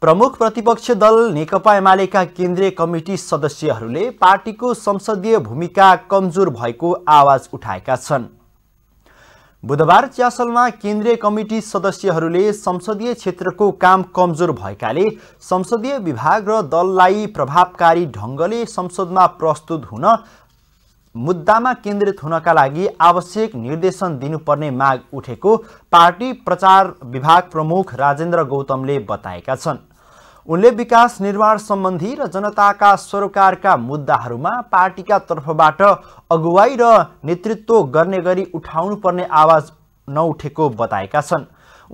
प्रमुख प्रतिपक्ष दल नेकपा एमालेका केन्द्रीय कमिटी सदस्यहरूले पार्टीको संसदीय भूमिका कमजोर भएको आवाज उठाएका छन् बुधबार च्यासलमा केन्द्रीय कमिटी सदस्यहरूले संसदीय क्षेत्रको काम कमजोर भएकाले संसदीय विभाग र दललाई प्रभावकारी ढङ्गले संसदमा प्रस्तुत हुन मुद्दामा केन्द्रित हुनका लागि आवश्यक निर्देशन दिनुपर्ने माग उठेको पार्टी प्रचार विभाग प्रमुख राजेन्द्र गौतमले बताएका छन् उनले विकास निर्माण सम्बन्धी र जनताका सरोकारका मुद्दाहरूमा पार्टीका तर्फबाट अगुवाई र नेतृत्व गर्ने गरी उठाउनुपर्ने आवाज नउठेको बताएका छन्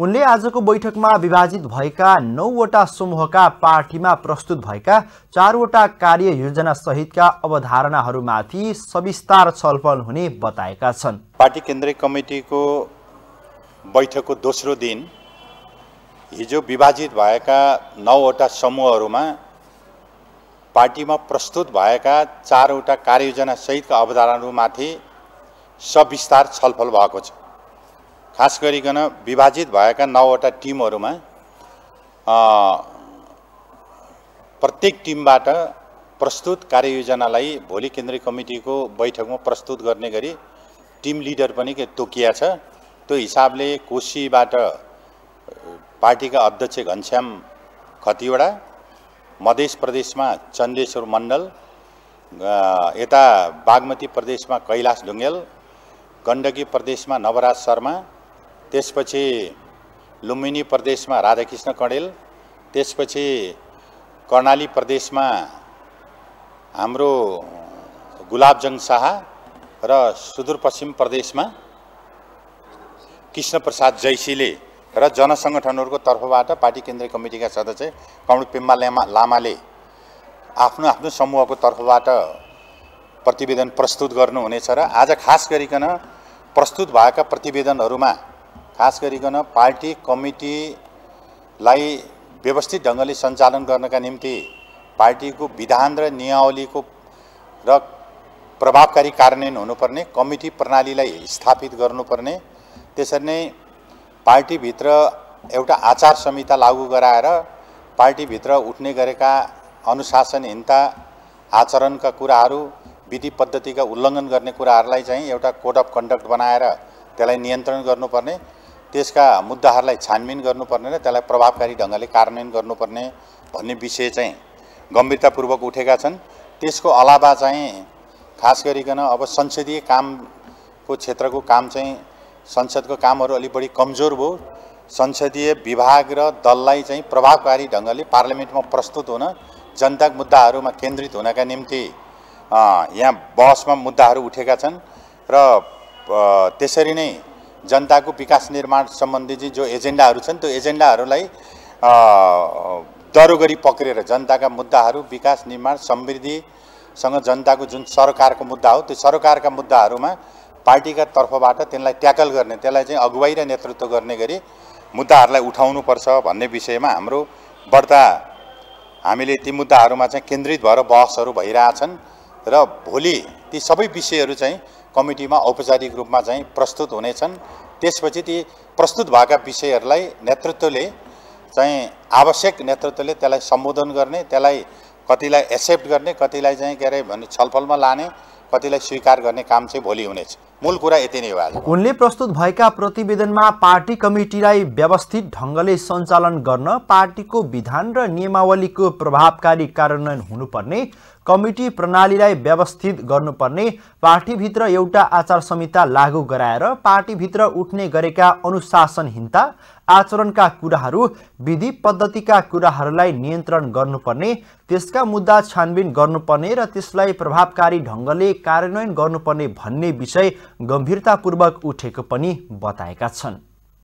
उनले आजको बैठकमा विभाजित भएका नौवटा समूहका पार्टीमा प्रस्तुत भएका चारवटा कार्ययोजना सहितका अवधारणाहरूमाथि सविस्तार छलफल हुने बताएका छन् पार्टी केन्द्रीय कमिटीको बैठकको दोस्रो दिन हिजो विभाजित भएका नौवटा समूहहरूमा पार्टीमा प्रस्तुत भएका चारवटा कार्ययोजना सहितका अवधारणाहरूमाथि सविस्तार छलफल भएको छ खास गरिकन विभाजित भएका नौवटा टिमहरूमा प्रत्येक टिमबाट प्रस्तुत कार्ययोजनालाई भोलि केन्द्रीय कमिटीको बैठकमा प्रस्तुत गर्ने गरी टिम लिडर पनि के तोकिया छ त्यो हिसाबले कोशीबाट पार्टीका अध्यक्ष घनश्याम खतिवडा मधेस प्रदेशमा चन्देश्वर मण्डल यता बागमती प्रदेशमा कैलाश ढुङ्गेल गण्डकी प्रदेशमा नवराज शर्मा त्यसपछि लुम्बिनी प्रदेशमा राधाकृष्ण कणेल त्यसपछि कर्णाली प्रदेशमा हाम्रो गुलाबजङ शाह र सुदूरपश्चिम प्रदेशमा कृष्ण प्रसाद जैसीले र जनसङ्गठनहरूको तर्फबाट पार्टी केन्द्रीय कमिटीका सदस्य कमल पेम्बा लामा लामाले आफ्नो आफ्नो समूहको तर्फबाट प्रतिवेदन प्रस्तुत गर्नुहुनेछ र आज खास गरिकन प्रस्तुत भएका प्रतिवेदनहरूमा खास गरिकन पार्टी कमिटीलाई व्यवस्थित ढङ्गले सञ्चालन गर्नका निम्ति पार्टीको विधान र नियावलीको र प्रभावकारी कार्यान्वयन हुनुपर्ने कमिटी प्रणालीलाई स्थापित गर्नुपर्ने त्यसरी नै पार्टीभित्र एउटा आचार संहिता लागू गराएर पार्टीभित्र उठ्ने गरेका अनुशासनहीनता आचरणका कुराहरू विधि पद्धतिका उल्लङ्घन गर्ने कुराहरूलाई चाहिँ एउटा कोड अफ कन्डक्ट बनाएर त्यसलाई नियन्त्रण गर्नुपर्ने त्यसका मुद्दाहरूलाई छानबिन गर्नुपर्ने र त्यसलाई प्रभावकारी ढङ्गले कार्यान्वयन गर्नुपर्ने भन्ने विषय चाहिँ गम्भीरतापूर्वक उठेका छन् त्यसको अलावा चाहिँ खास गरिकन अब संसदीय कामको क्षेत्रको काम चाहिँ संसदको कामहरू अलिक बढी कमजोर भयो संसदीय विभाग र दललाई चाहिँ प्रभावकारी ढङ्गले पार्लियामेन्टमा प्रस्तुत हुन जनताको मुद्दाहरूमा केन्द्रित हुनका निम्ति यहाँ बहसमा मुद्दाहरू उठेका छन् र त्यसरी नै जनताको विकास निर्माण सम्बन्धी चाहिँ जो एजेन्डाहरू छन् त्यो एजेन्डाहरूलाई दरोगरी गरी पक्रेर जनताका मुद्दाहरू विकास निर्माण समृद्धिसँग जनताको जुन सरकारको मुद्दा हो त्यो सरकारका मुद्दाहरूमा पार्टीका तर्फबाट त्यसलाई ट्याकल गर्ने त्यसलाई चाहिँ अगुवाई र नेतृत्व गर्ने गरी मुद्दाहरूलाई उठाउनुपर्छ भन्ने विषयमा हाम्रो बढ्ता हामीले ती मुद्दाहरूमा चाहिँ केन्द्रित भएर बहसहरू भइरहेछन् र भोलि ती सबै विषयहरू चाहिँ कमिटीमा औपचारिक रूपमा चाहिँ प्रस्तुत हुनेछन् त्यसपछि ती प्रस्तुत भएका विषयहरूलाई नेतृत्वले चाहिँ आवश्यक नेतृत्वले त्यसलाई सम्बोधन गर्ने त्यसलाई कतिलाई एक्सेप्ट गर्ने कतिलाई चाहिँ के अरे भने छलफलमा लाने कतिलाई स्वीकार गर्ने काम चाहिँ भोलि हुनेछ मूल कुरा यति नै हो आज उनले प्रस्तुत भएका प्रतिवेदनमा पार्टी कमिटीलाई व्यवस्थित ढङ्गले सञ्चालन गर्न पार्टीको विधान र नियमावलीको प्रभावकारी कार्यान्वयन हुनुपर्ने कमिटी प्रणालीलाई व्यवस्थित गर्नुपर्ने पार्टीभित्र एउटा आचार संहिता लागू गराएर पार्टीभित्र उठ्ने गरेका अनुशासनहीनता आचरणका कुराहरू विधि पद्धतिका कुराहरूलाई नियन्त्रण गर्नुपर्ने त्यसका मुद्दा छानबिन गर्नुपर्ने र त्यसलाई प्रभावकारी ढङ्गले कार्यान्वयन गर्नुपर्ने भन्ने विषय गम्भीरतापूर्वक उठेको पनि बताएका छन्